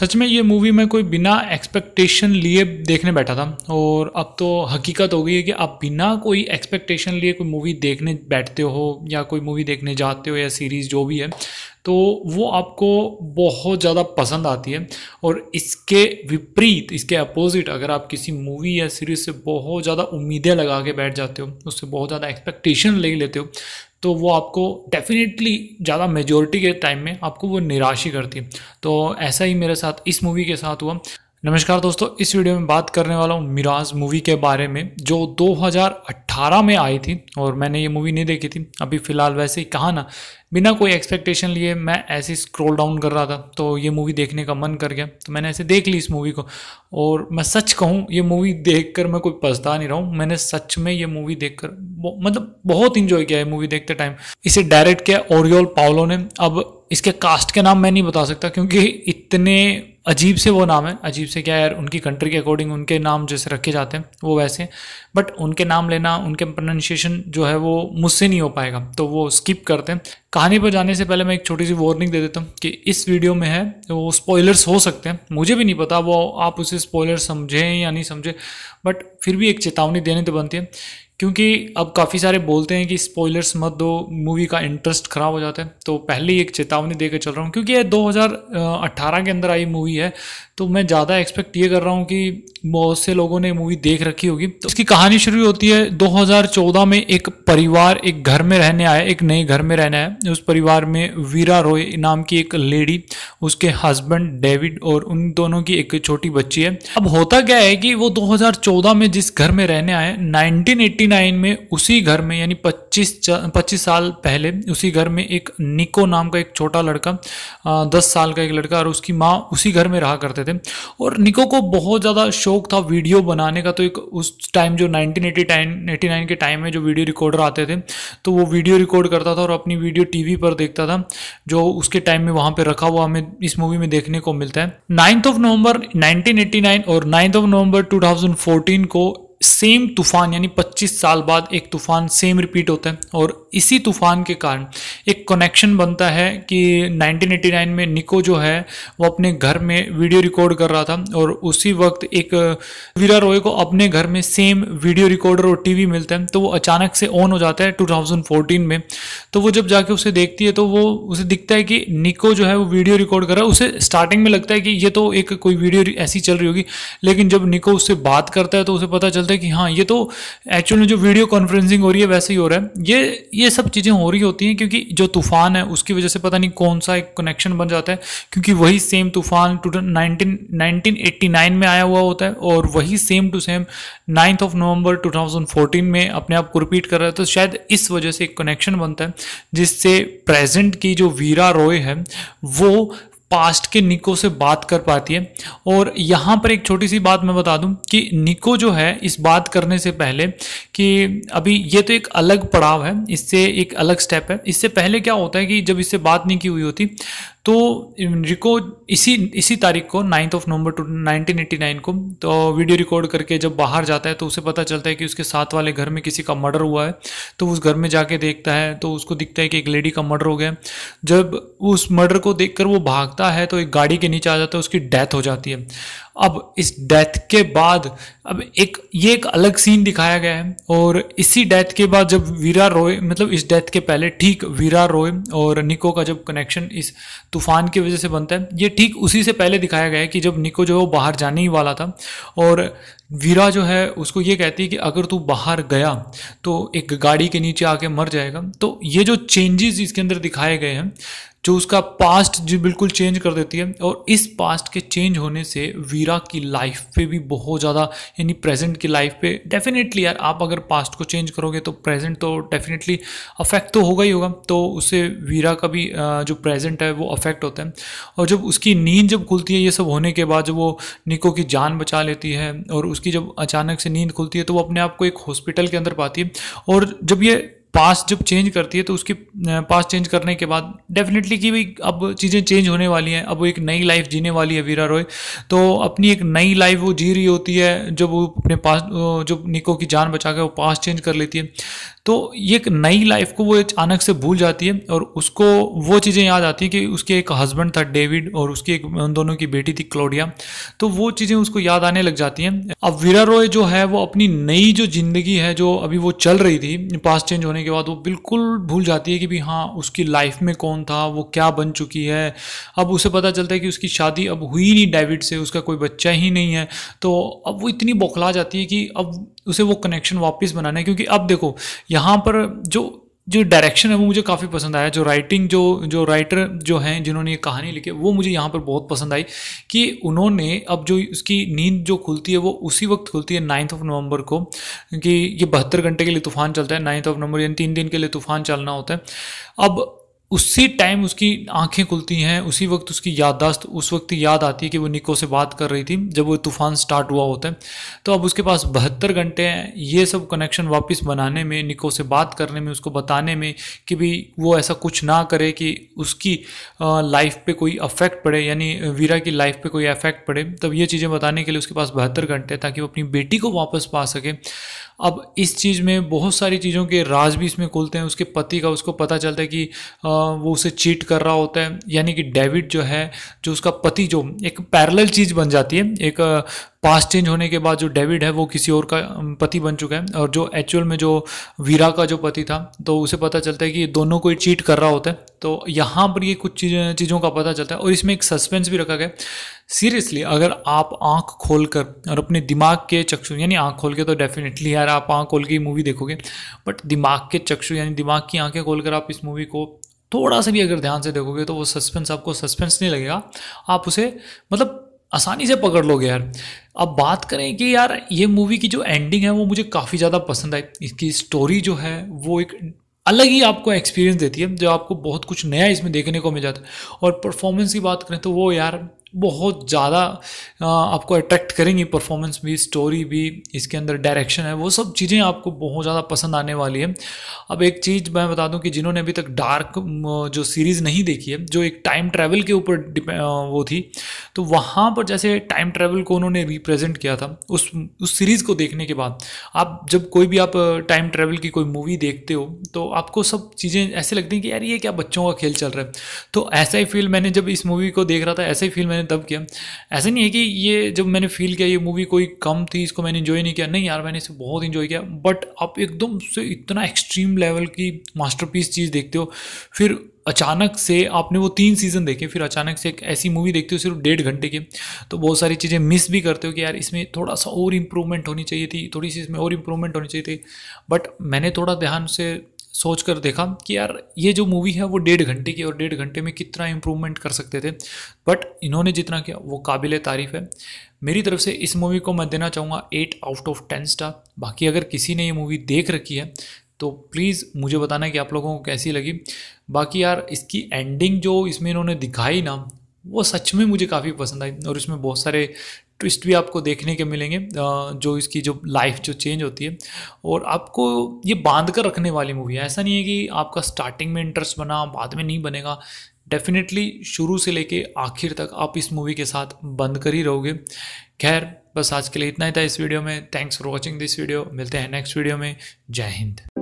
सच में ये मूवी मैं कोई बिना एक्सपेक्टेशन लिए देखने बैठा था और अब तो हकीकत हो गई है कि आप बिना कोई एक्सपेक्टेशन लिए कोई मूवी देखने बैठते हो या कोई मूवी देखने जाते हो या सीरीज़ जो भी है तो वो आपको बहुत ज़्यादा पसंद आती है और इसके विपरीत इसके अपोजिट अगर आप किसी मूवी या सीरीज़ से बहुत ज़्यादा उम्मीदें लगा के बैठ जाते हो उससे बहुत ज़्यादा एक्सपेक्टेशन ले लेते हो तो वो आपको डेफिनेटली ज़्यादा मेजोरिटी के टाइम में आपको वो निराश ही करती तो ऐसा ही मेरे साथ इस मूवी के साथ हुआ नमस्कार दोस्तों इस वीडियो में बात करने वाला हूँ मिराज मूवी के बारे में जो 2018 में आई थी और मैंने ये मूवी नहीं देखी थी अभी फ़िलहाल वैसे ही कहा ना बिना कोई एक्सपेक्टेशन लिए मैं ऐसे स्क्रॉल डाउन कर रहा था तो ये मूवी देखने का मन कर गया तो मैंने ऐसे देख ली इस मूवी को और मैं सच कहूँ ये मूवी देख कर मैं कोई पछता नहीं रहा हूँ मैंने सच में ये मूवी देख कर मतलब बहुत इंजॉय किया ये मूवी देखते टाइम इसे डायरेक्ट किया ओरियोल पावलो ने अब इसके कास्ट के नाम मैं नहीं बता सकता क्योंकि इतने अजीब से वो नाम है अजीब से क्या यार उनकी कंट्री के अकॉर्डिंग उनके नाम जैसे रखे जाते हैं वो वैसे बट उनके नाम लेना उनके प्रोनाउंसिएशन जो है वो मुझसे नहीं हो पाएगा तो वो स्किप करते हैं कहानी पर जाने से पहले मैं एक छोटी सी वार्निंग दे देता हूँ कि इस वीडियो में है वो स्पॉयलर्स हो सकते हैं मुझे भी नहीं पता वो आप उसे स्पॉयलर समझें या नहीं समझें बट फिर भी एक चेतावनी देने तो बनती है क्योंकि अब काफ़ी सारे बोलते हैं कि स्पॉयलर्स मत दो मूवी का इंटरेस्ट ख़राब हो जाता है तो पहले ही एक चेतावनी दे चल रहा हूँ क्योंकि ये 2018 के अंदर आई मूवी है तो मैं ज़्यादा एक्सपेक्ट ये कर रहा हूँ कि बहुत से लोगों ने मूवी देख रखी होगी तो इसकी कहानी शुरू होती है 2014 में एक परिवार एक घर में रहने आया एक नए घर में रहने आया उस परिवार में वीरा रॉय नाम की एक लेडी उसके हस्बैंड डेविड और उन दोनों की एक छोटी बच्ची है अब होता क्या है कि वो दो में जिस घर में रहने आए नाइनटीन 1989 में उसी घर में यानी 25 25 साल पहले उसी घर में एक निको नाम का एक छोटा लड़का दस साल का एक लड़का और उसकी माँ उसी घर में रहा करते थे और निको को बहुत ज़्यादा शौक था वीडियो बनाने का तो एक उस टाइम जो नाइनटीन एटी के टाइम में जो वीडियो रिकॉर्डर आते थे तो वो वीडियो रिकॉर्ड करता था और अपनी वीडियो टीवी पर देखता था जो उसके टाइम में वहाँ पर रखा हुआ हमें इस मूवी में देखने को मिलता है नाइन्थ ऑफ नवंबर नाइनटीन और नाइन्थ ऑफ नवंबर टू को सेम तूफान यानी 25 साल बाद एक तूफान सेम रिपीट होता है और इसी तूफान के कारण एक कनेक्शन बनता है कि 1989 में निको जो है वो अपने घर में वीडियो रिकॉर्ड कर रहा था और उसी वक्त एक वीरा रॉय को अपने घर में सेम वीडियो रिकॉर्डर और टीवी मिलता है तो वो अचानक से ऑन हो जाता है 2014 में तो वो जब जाके उसे देखती है तो वो उसे दिखता है कि निको जो है वो वीडियो रिकॉर्ड कर रहा है उसे स्टार्टिंग में लगता है कि ये तो एक कोई वीडियो ऐसी चल रही होगी लेकिन जब निको उससे बात करता है तो उसे पता चलता होता है कि हाँ ये तो एक्चुअल में जो वीडियो कॉन्फ्रेंसिंग हो रही है वैसे ही हो रहा है ये ये सब चीज़ें हो रही होती हैं क्योंकि जो तूफान है उसकी वजह से पता नहीं कौन सा एक कनेक्शन बन जाता है क्योंकि वही सेम तूफान टू नाइनटीन में आया हुआ होता है और वही same two same ninth of November two में अपने आप को रिपीट कर रहा है तो शायद इस वजह से एक कनेक्शन बनता है जिससे प्रेजेंट की जो वीरा रॉय है वो पास्ट के निको से बात कर पाती है और यहाँ पर एक छोटी सी बात मैं बता दूं कि निको जो है इस बात करने से पहले कि अभी ये तो एक अलग पड़ाव है इससे एक अलग स्टेप है इससे पहले क्या होता है कि जब इससे बात नहीं की हुई होती तो रिको इसी इसी तारीख को ninth of November two nineteen को तो वीडियो रिकॉर्ड करके जब बाहर जाता है तो उसे पता चलता है कि उसके साथ वाले घर में किसी का मर्डर हुआ है तो उस घर में जाके देखता है तो उसको दिखता है कि एक लेडी का मर्डर हो गया जब उस मर्डर को देखकर वो भागता है तो एक गाड़ी के नीचे आ जाता है उसकी डेथ हो जाती है अब इस डेथ के बाद अब एक ये एक अलग सीन दिखाया गया है और इसी डेथ के बाद जब वीरा रॉय मतलब इस डेथ के पहले ठीक वीरा रॉय और निको का जब कनेक्शन इस तूफान की वजह से बनता है ये ठीक उसी से पहले दिखाया गया है कि जब निको जो है वो बाहर जाने ही वाला था और वीरा जो है उसको ये कहती है कि अगर तू बाहर गया तो एक गाड़ी के नीचे आके मर जाएगा तो ये जो चेंजेस इसके अंदर दिखाए गए हैं जो उसका पास्ट जो बिल्कुल चेंज कर देती है और इस पास्ट के चेंज होने से वीरा की लाइफ पे भी बहुत ज़्यादा यानी प्रेजेंट की लाइफ पे डेफिनेटली यार आप अगर पास्ट को चेंज करोगे तो प्रेजेंट तो डेफिनेटली अफेक्ट तो होगा ही होगा तो उससे वीरा का भी जो प्रेजेंट है वो अफेक्ट होता है और जब उसकी नींद जब खुलती है ये सब होने के बाद जब वो निको की जान बचा लेती है और उसकी जब अचानक से नींद खुलती है तो वो अपने आप को एक हॉस्पिटल के अंदर पाती है और जब ये पास जब चेंज करती है तो उसके पास चेंज करने के बाद डेफिनेटली कि भाई अब चीज़ें चेंज होने वाली हैं अब वो एक नई लाइफ जीने वाली है वीरा रॉय तो अपनी एक नई लाइफ वो जी रही होती है जब वो अपने पास जब निको की जान बचा के वो पास चेंज कर लेती है तो ये एक नई लाइफ को वो अचानक से भूल जाती है और उसको वो चीज़ें याद आती हैं कि उसके एक हस्बैंड था डेविड और उसकी एक उन दोनों की बेटी थी क्लोडिया तो वो चीज़ें उसको याद आने लग जाती हैं अब वीरा रॉय जो है वो अपनी नई जो ज़िंदगी है जो अभी वो चल रही थी पास चेंज होने के बाद वो बिल्कुल भूल जाती है कि भी हाँ उसकी लाइफ में कौन था वो क्या बन चुकी है अब उसे पता चलता है कि उसकी शादी अब हुई नहीं डेविड से उसका कोई बच्चा ही नहीं है तो अब वो इतनी बौखला जाती है कि अब उसे वो कनेक्शन वापस बनाना है क्योंकि अब देखो यहाँ पर जो जो डायरेक्शन है वो मुझे काफ़ी पसंद आया जो राइटिंग जो जो राइटर जो हैं जिन्होंने ये कहानी लिखी वो मुझे यहाँ पर बहुत पसंद आई कि उन्होंने अब जो उसकी नींद जो खुलती है वो उसी वक्त खुलती है नाइन्थ ऑफ नवंबर को कि ये बहत्तर घंटे के लिए तूफान चलता है नाइन्थ ऑफ नवंबर यानी तीन दिन के लिए तूफान चलना होता है अब उसी टाइम उसकी आंखें खुलती हैं उसी वक्त उसकी याददाश्त उस वक्त याद आती है कि वो निको से बात कर रही थी जब वो तूफान स्टार्ट हुआ होता है तो अब उसके पास बहत्तर घंटे हैं ये सब कनेक्शन वापस बनाने में निको से बात करने में उसको बताने में कि भी वो ऐसा कुछ ना करे कि उसकी लाइफ पे कोई अफेक्ट पड़े यानी वीरा की लाइफ पे कोई अफेक्ट पड़े तब ये चीज़ें बताने के लिए उसके पास बहत्तर घंटे ताकि वो अपनी बेटी को वापस पा सके अब इस चीज़ में बहुत सारी चीज़ों के राज भी इसमें खुलते हैं उसके पति का उसको पता चलता है कि आ, वो उसे चीट कर रहा होता है यानी कि डेविड जो है जो उसका पति जो एक पैरेलल चीज़ बन जाती है एक पास चेंज होने के बाद जो डेविड है वो किसी और का पति बन चुका है और जो एक्चुअल में जो वीरा का जो पति था तो उसे पता चलता है कि दोनों को चीट कर रहा होता है तो यहाँ पर ये कुछ चीज़ चीज़ों का पता चलता है और इसमें एक सस्पेंस भी रखा गया सीरियसली अगर आप आंख खोल कर और अपने दिमाग के चक्षु यानी आंख खोल के तो डेफिनेटली यार आप आंख खोल के मूवी देखोगे बट दिमाग के चक्षु यानी दिमाग की आंखें खोल कर आप इस मूवी को थोड़ा सा भी अगर ध्यान से देखोगे तो वो सस्पेंस आपको सस्पेंस नहीं लगेगा आप उसे मतलब आसानी से पकड़ लोगे यार अब बात करें कि यार ये मूवी की जो एंडिंग है वो मुझे काफ़ी ज़्यादा पसंद आई इसकी स्टोरी जो है वो एक अलग ही आपको एक्सपीरियंस देती है जो आपको बहुत कुछ नया इसमें देखने को मिल जाता है और परफॉर्मेंस की बात करें तो वो यार बहुत ज़्यादा आपको अट्रैक्ट करेंगी परफॉर्मेंस भी स्टोरी भी इसके अंदर डायरेक्शन है वो सब चीज़ें आपको बहुत ज़्यादा पसंद आने वाली है अब एक चीज़ मैं बता दूं कि जिन्होंने अभी तक डार्क जो सीरीज़ नहीं देखी है जो एक टाइम ट्रैवल के ऊपर वो थी तो वहाँ पर जैसे टाइम ट्रैवल को उन्होंने रिप्रेजेंट किया था उस उस सीरीज़ को देखने के बाद आप जब कोई भी आप टाइम ट्रैवल की कोई मूवी देखते हो तो आपको सब चीज़ें ऐसे लगती हैं कि यार ये क्या बच्चों का खेल चल रहा है तो ऐसा ही फील मैंने जब इस मूवी को देख रहा था ऐसा ही फील मैंने मैंने तब किया ऐसा नहीं है कि ये जब मैंने फील किया ये मूवी कोई कम थी इसको मैंने इन्जॉय नहीं किया नहीं यार मैंने इसे बहुत इन्जॉय किया बट आप एकदम से इतना एक्सट्रीम लेवल की मास्टर चीज़ देखते हो फिर अचानक से आपने वो तीन सीज़न देखे फिर अचानक से एक ऐसी मूवी देखते हो सिर्फ डेढ़ घंटे के तो बहुत सारी चीज़ें मिस भी करते हो कि यार इसमें थोड़ा सा और इम्प्रूवमेंट होनी चाहिए थी थोड़ी सी इसमें और इम्प्रूवमेंट होनी चाहिए थी बट मैंने थोड़ा ध्यान से सोच कर देखा कि यार ये जो मूवी है वो डेढ़ घंटे की और डेढ़ घंटे में कितना इम्प्रूवमेंट कर सकते थे बट इन्होंने जितना किया वो काबिल तारीफ़ है मेरी तरफ से इस मूवी को मैं देना चाहूँगा eight out of ten star बाकी अगर किसी ने ये मूवी देख रखी है तो प्लीज़ मुझे बताना कि आप लोगों को कैसी लगी बाकी यार इसकी एंडिंग जो इसमें इन्होंने दिखाई ना वो सच में मुझे काफ़ी पसंद आई और इसमें बहुत सारे ट्विस्ट भी आपको देखने के मिलेंगे जो इसकी जो लाइफ जो चेंज होती है और आपको ये बांध कर रखने वाली मूवी है ऐसा नहीं है कि आपका स्टार्टिंग में इंटरेस्ट बना बाद में नहीं बनेगा डेफिनेटली शुरू से लेके आखिर तक आप इस मूवी के साथ बंद कर ही रहोगे खैर बस आज के लिए इतना ही था इस वीडियो में thanks for watching this video मिलते हैं नेक्स्ट वीडियो में जय हिंद